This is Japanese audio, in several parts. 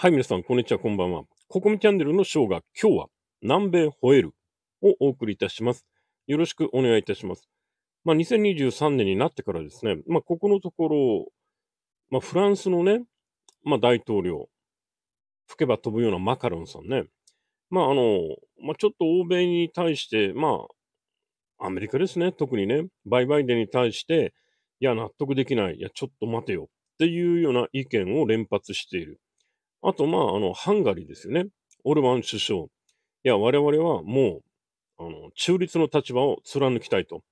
はい、皆さん、こんにちは、こんばんは。ココミチャンネルのショーが今日は南米ホエルをお送りいたします。よろしくお願いいたします。まあ、2023年になってからですね、まあ、ここのところ、まあ、フランスのね、まあ、大統領、吹けば飛ぶようなマカロンさんね、まあ、あの、まあ、ちょっと欧米に対して、まあ、アメリカですね、特にね、バイイデンに対して、いや、納得できない、いや、ちょっと待てよっていうような意見を連発している。あと、まあ、あの、ハンガリーですよね。オルバン首相。いや、我々はもう、あの、中立の立場を貫きたいと。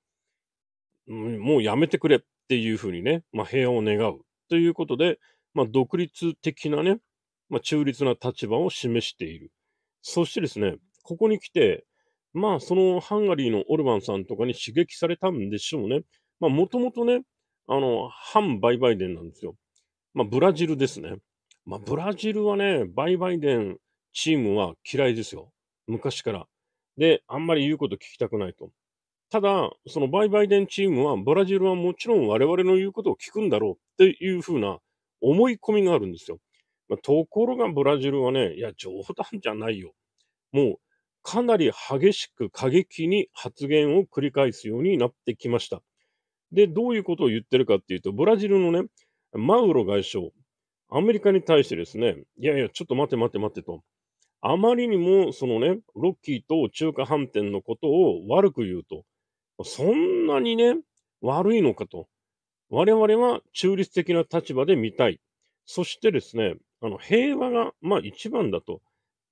もうやめてくれっていうふうにね、まあ、平和を願うということで、まあ、独立的なね、まあ、中立な立場を示している。そしてですね、ここに来て、まあ、そのハンガリーのオルバンさんとかに刺激されたんでしょうね。まあ、もともとね、あの、反バイバイデンなんですよ。まあ、ブラジルですね。まあ、ブラジルはね、バイバイデンチームは嫌いですよ。昔から。で、あんまり言うこと聞きたくないと。ただ、そのバイバイデンチームは、ブラジルはもちろん我々の言うことを聞くんだろうっていうふうな思い込みがあるんですよ。まあ、ところがブラジルはね、いや、冗談じゃないよ。もう、かなり激しく過激に発言を繰り返すようになってきました。で、どういうことを言ってるかっていうと、ブラジルのね、マウロ外相、アメリカに対してですね、いやいや、ちょっと待て待て待てと。あまりにも、そのね、ロッキーと中華飯店のことを悪く言うと。そんなにね、悪いのかと。我々は中立的な立場で見たい。そしてですね、あの、平和が、まあ一番だと。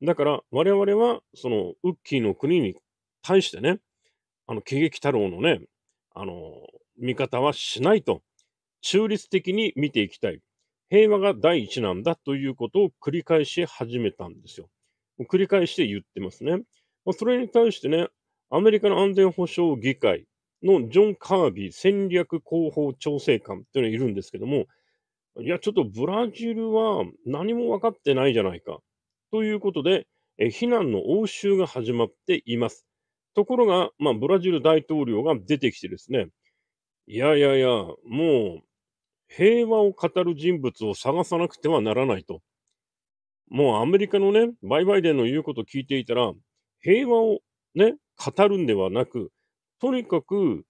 だから、我々は、その、ウッキーの国に対してね、あの、喜劇太郎のね、あの、見方はしないと。中立的に見ていきたい。平和が第一なんだということを繰り返し始めたんですよ。繰り返して言ってますね。それに対してね、アメリカの安全保障議会のジョン・カービー戦略広報調整官というのがいるんですけども、いや、ちょっとブラジルは何も分かってないじゃないか。ということで、非難の応酬が始まっています。ところが、まあ、ブラジル大統領が出てきてですね、いやいやいや、もう平和を語る人物を探さなくてはならないと。もうアメリカのね、バイバイデンの言うことを聞いていたら、平和をね、語るんではなく、とにかく、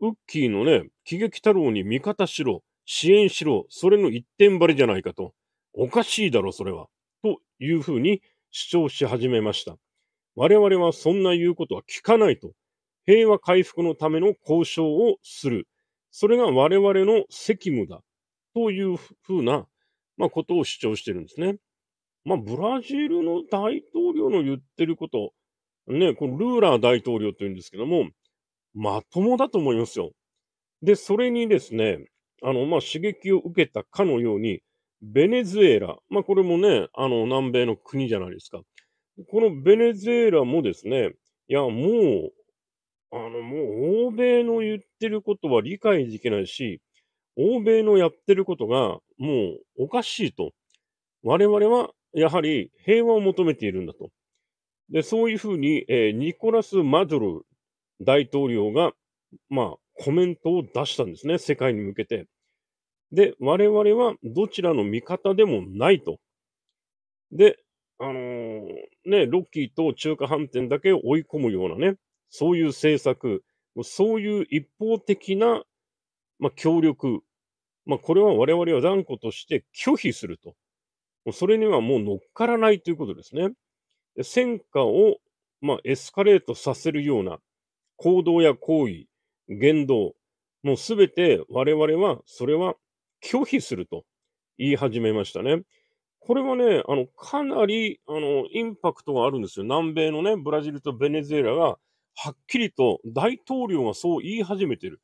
ウッキーのね、喜劇太郎に味方しろ、支援しろ、それの一点張りじゃないかと。おかしいだろ、それは。というふうに主張し始めました。我々はそんな言うことは聞かないと。平和回復のための交渉をする。それが我々の責務だ。というふうな、まあ、ことを主張してるんですね。まあ、ブラジルの大統領の言ってること、ね、このルーラー大統領と言うんですけども、まともだと思いますよ。で、それにですね、あの、まあ、刺激を受けたかのように、ベネズエラ、まあ、これもね、あの、南米の国じゃないですか。このベネズエラもですね、いや、もう、あの、もう欧米の言ってることは理解できないし、欧米のやってることがもうおかしいと。我々はやはり平和を求めているんだと。で、そういうふうに、えー、ニコラス・マドル大統領が、まあ、コメントを出したんですね。世界に向けて。で、我々はどちらの味方でもないと。で、あのー、ね、ロッキーと中華飯店だけ追い込むようなね、そういう政策、そういう一方的な、まあ、協力、まあ、これは我々は断固として拒否すると。それにはもう乗っからないということですね。戦果を、まあ、エスカレートさせるような行動や行為、言動、もうすべて我々はそれは拒否すると言い始めましたね。これはね、あの、かなり、あの、インパクトがあるんですよ。南米のね、ブラジルとベネズエラが、はっきりと大統領がそう言い始めてる。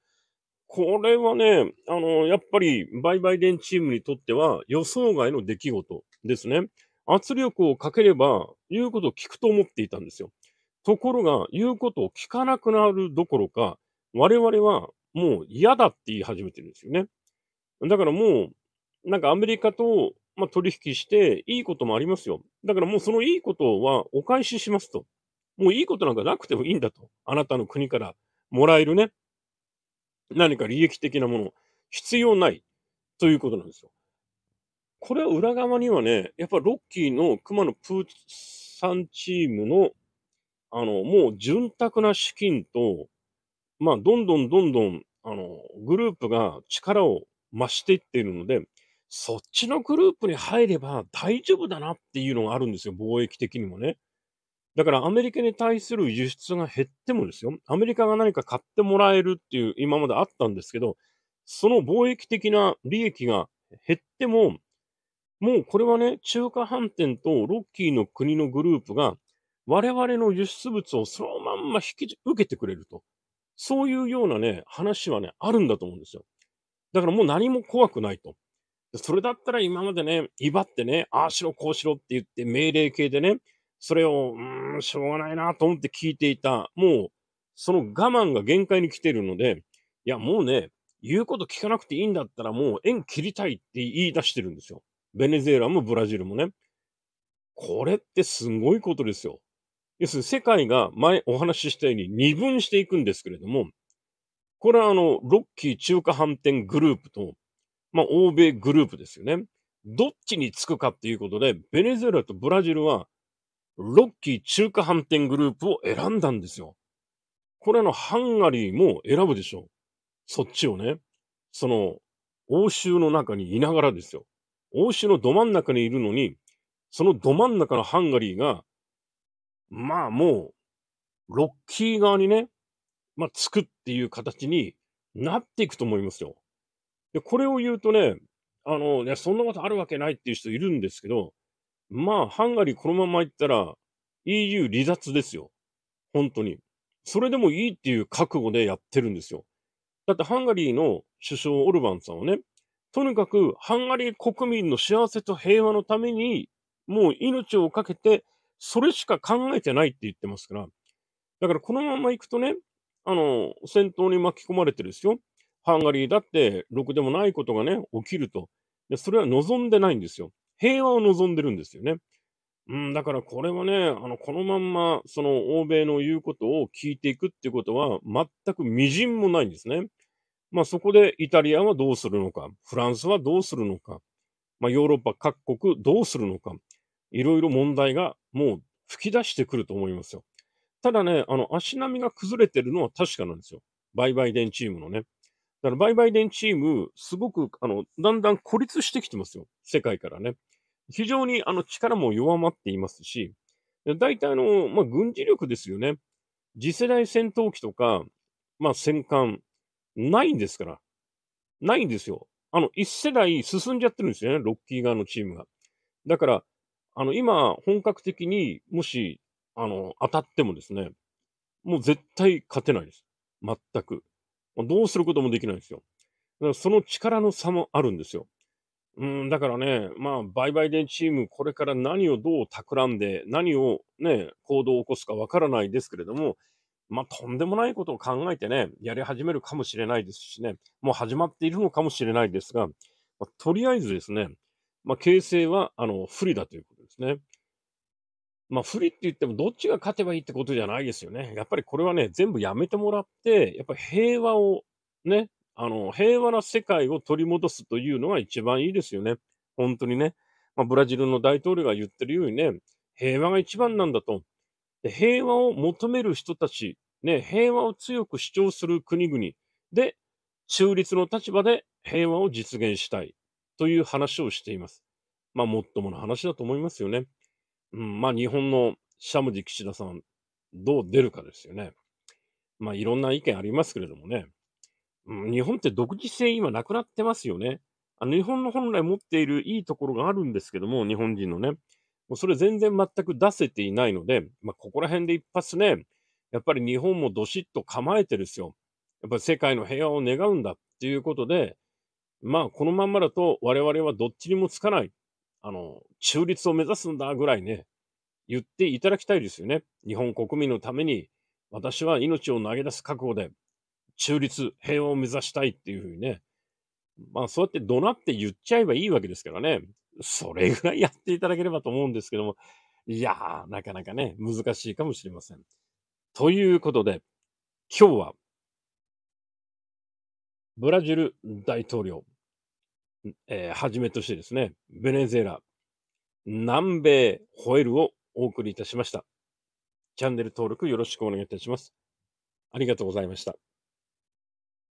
これはね、あの、やっぱり、バイバイデンチームにとっては予想外の出来事ですね。圧力をかければ、言うことを聞くと思っていたんですよ。ところが、言うことを聞かなくなるどころか、我々はもう嫌だって言い始めてるんですよね。だからもう、なんかアメリカと、まあ、取引して、いいこともありますよ。だからもうそのいいことはお返ししますと。もういいことなんかなくてもいいんだと。あなたの国からもらえるね、何か利益的なもの、必要ないということなんですよ。これは裏側にはね、やっぱロッキーの熊野プーさんチームの、あの、もう潤沢な資金と、まあ、どんどんどんどん、あの、グループが力を増していっているので、そっちのグループに入れば大丈夫だなっていうのがあるんですよ、貿易的にもね。だからアメリカに対する輸出が減ってもですよ、アメリカが何か買ってもらえるっていう今まであったんですけど、その貿易的な利益が減っても、もうこれはね、中華飯店とロッキーの国のグループが、我々の輸出物をそのまんま引き受けてくれると。そういうようなね、話はね、あるんだと思うんですよ。だからもう何も怖くないと。それだったら今までね、威張ってね、ああしろこうしろって言って命令系でね、それを、うん、しょうがないなと思って聞いていた。もう、その我慢が限界に来てるので、いや、もうね、言うこと聞かなくていいんだったらもう縁切りたいって言い出してるんですよ。ベネズエラもブラジルもね。これってすごいことですよ。要するに世界が前お話ししたように二分していくんですけれども、これはあの、ロッキー中華反転グループと、まあ、欧米グループですよね。どっちにつくかっていうことで、ベネズエラとブラジルはロッキー中華反転グループを選んだんですよ。これの、ハンガリーも選ぶでしょう。そっちをね、その、欧州の中にいながらですよ。欧州のど真ん中にいるのに、そのど真ん中のハンガリーが、まあもう、ロッキー側にね、まあ、つくっていう形になっていくと思いますよ。で、これを言うとね、あの、ね、そんなことあるわけないっていう人いるんですけど、まあ、ハンガリーこのまま行ったら EU 離脱ですよ。本当に。それでもいいっていう覚悟でやってるんですよ。だってハンガリーの首相オルバンさんはね、とにかくハンガリー国民の幸せと平和のために、もう命を懸けて、それしか考えてないって言ってますから。だからこのまま行くとね、あの、戦闘に巻き込まれてるですよ。ハンガリーだって、ろくでもないことがね、起きると。で、それは望んでないんですよ。平和を望んでるんですよね。うん、だからこれはね、あの、このまんま、その、欧米の言うことを聞いていくっていうことは、全く微塵もないんですね。まあ、そこでイタリアはどうするのか、フランスはどうするのか、まあ、ヨーロッパ各国どうするのか、いろいろ問題がもう吹き出してくると思いますよ。ただね、あの、足並みが崩れてるのは確かなんですよ。売買電チームのね。だから、ババイイデンチーム、すごく、あの、だんだん孤立してきてますよ。世界からね。非常にあの力も弱まっていますし、大体あの、まあ、軍事力ですよね。次世代戦闘機とか、まあ、戦艦、ないんですから。ないんですよ。あの、一世代進んじゃってるんですよね、ロッキー側のチームが。だから、あの、今、本格的にもし、あの、当たってもですね、もう絶対勝てないです。全く。どうすることもできないんですよ。だからその力の差もあるんですよ。うん、だからね、まあ、売買でチーム、これから何をどう企んで、何をね、行動を起こすかわからないですけれども、まあ、とんでもないことを考えてね、やり始めるかもしれないですしね、もう始まっているのかもしれないですが、まあ、とりあえずですね、まあ、形勢は、あの、不利だということですね。まあ、不利って言っても、どっちが勝てばいいってことじゃないですよね。やっぱりこれはね、全部やめてもらって、やっぱり平和をね、あの、平和な世界を取り戻すというのが一番いいですよね。本当にね。まあ、ブラジルの大統領が言ってるようにね、平和が一番なんだと。平和を求める人たち、ね、平和を強く主張する国々で、中立の立場で平和を実現したいという話をしています。まあ、もっともな話だと思いますよね。うん、まあ、日本のシャムジ岸田さん、どう出るかですよね。まあ、いろんな意見ありますけれどもね。日本って独自性今なくなってますよね。あの日本の本来持っているいいところがあるんですけども、日本人のね。もうそれ全然全く出せていないので、まあ、ここら辺で一発ね、やっぱり日本もどしっと構えてるですよ。やっぱり世界の平和を願うんだっていうことで、まあこのまんまだと我々はどっちにもつかない、あの、中立を目指すんだぐらいね、言っていただきたいですよね。日本国民のために私は命を投げ出す覚悟で中立、平和を目指したいっていうふうにね。まあそうやって怒鳴って言っちゃえばいいわけですからね。それぐらいやっていただければと思うんですけども。いやー、なかなかね、難しいかもしれません。ということで、今日は、ブラジル大統領、えー、はじめとしてですね、ベネズエラ、南米ホエルをお送りいたしました。チャンネル登録よろしくお願いいたします。ありがとうございました。